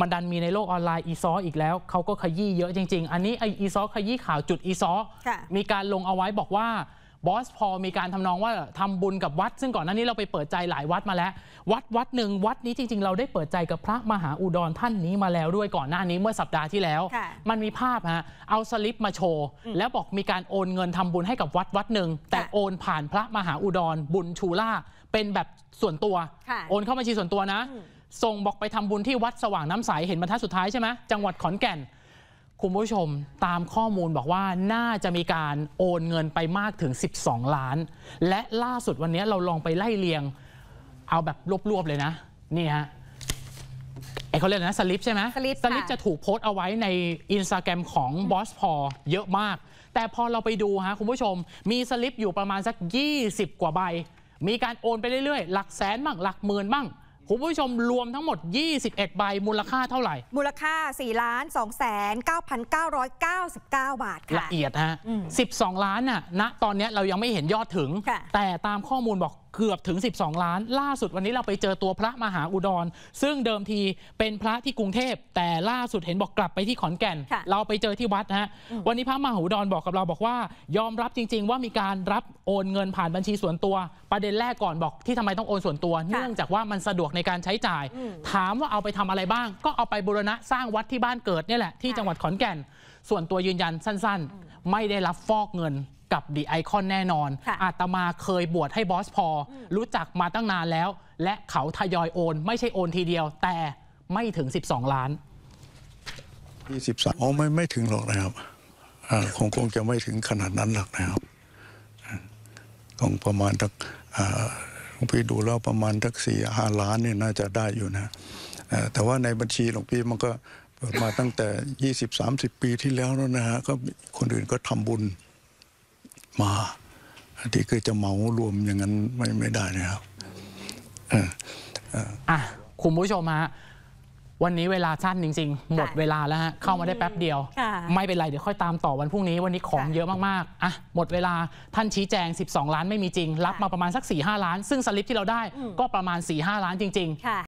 มันดันมีในโลกออนไลน์ อีซอ อีกแล้ว เขาก็ขยี้เยอะจริงๆอันนี้ไออีซอ ขยี้ข่าวจุดอีซอ มีการลงเอาไว้บอกว่าบอสพอมีการทำนองว่าทำบุญกับวัด ซึ่งก่อนหน้านี้เราไปเปิดใจหลายวัดมาแล้ว วัดวัดหนึ่งวัดนี้จริงๆ เราได้เปิดใจกับพระมหาอุดรท่านนี้มาแล้วด้วยก่อนหน้านี้เมื่อสัปดาห์ที่แล้ว มันมีภาพฮะเอาสลิปมาโชว์แล้วบอกมีการโอนเงินทำบุญให้กับวัดวัดหนึ่งแต่โอนผ่านพระมหาอุดร บุญชูล่าเป็นแบบส่วนตัว โอนเข้าบัญชีส่วนตัวนะส่งบอกไปทำบุญที่วัดสว่างน้ำใส เห็นบรรทัดสุดท้ายใช่ไหมจังหวัดขอนแก่น คุณผู้ชมตามข้อมูลบอกว่าน่าจะมีการโอนเงินไปมากถึง 12 ล้าน และล่าสุดวันนี้เราลองไปไล่เลียงเอาแบบรวบๆเลยนะ นี่ฮะ ไอเขาเรียกนะ สลิปใช่ไหมสลิปสลิปจะถูกโพสต์เอาไว้ในอินสตาแกรมของบอสพอเยอะมาก แต่พอเราไปดูฮะคุณผู้ชมมีสลิปอยู่ประมาณสัก 20 กว่าใบ มีการโอนไปเรื่อยๆหลักแสนบ้างหลักหมื่นบ้างคุณผู้ชมรวมทั้งหมด 21ใบ มูลค่าเท่าไหร่ มูลค่า 4 ล้าน2 9 9 9 บาทค่ะ ละเอียดฮะ 12 ล้านน่ะ ณ ตอนนี้เรายังไม่เห็นยอดถึง แต่ตามข้อมูลบอกเกือบถึง 12 ล้าน ล่าสุดวันนี้เราไปเจอตัวพระมหาอุดร ซึ่งเดิมทีเป็นพระที่กรุงเทพแต่ล่าสุดเห็นบอกกลับไปที่ขอนแก่น เราไปเจอที่วัดนะฮะวันนี้พระมหาอุดรบอกกับเราบอกว่า ยอมรับจริง ๆ ว่ามีการรับโอนเงินผ่านบัญชีส่วนตัว ประเด็นแรกก่อนบอกที่ทำไมต้องโอนส่วนตัว เนื่องจากว่ามันสะดวกในการใช้จ่าย ถามว่าเอาไปทำอะไรบ้าง ก็เอาไปบูรณะสร้างวัดที่บ้านเกิดนี่แหละที่จังหวัดขอนแก่น ส่วนตัวยืนยันสั้นๆ ไม่ได้รับฟอกเงินกับดีไอคอนแน่นอนอาตมาเคยบวชให้บอสพอรู้จักมาตั้งนานแล้ว และเขาทยอยโอน ไม่ใช่โอนทีเดียวแต่ไม่ถึง 12 ล้าน2ี่สิบสามอ๋อไม่ไม่ถึงหรอกนะครับคงคงจะไม่ถึงขนาดนั้นหรอกนะครับคงประมาณทักหลวงพี่ดูแล้วประมาณทักสี่ห้าล้านเนี่ยน่าจะได้อยู่นะแต่ว่าในบัญชีหลวงพี่มันก็มาตั้งแต่ยี่สิบสามสิบปีที่แล้วแล้วนะฮะก็คนอื่นก็ทำบุญมาที่คยจะเหมารวมอย่างนั้นไม่ไม่ได้นะครับอ่ะคุณผู้ชมฮะวันนี้เวลาสั้นจริงๆหมดเวลาแล้วฮะเข้ามาได้แป๊บเดียว ไม่เป็นไรเดี๋ยวค่อยตามต่อวันพรุ่งนี้ วันนี้ของเยอะมากๆอ่ะหมดเวลา ท่านชี้แจง 12 ล้าน ไม่มีจริงรับมาประมาณสัก4-5ล้าน ซึ่งสลิปที่เราได้ ก็ประมาณ4-5ล้านจริง ๆ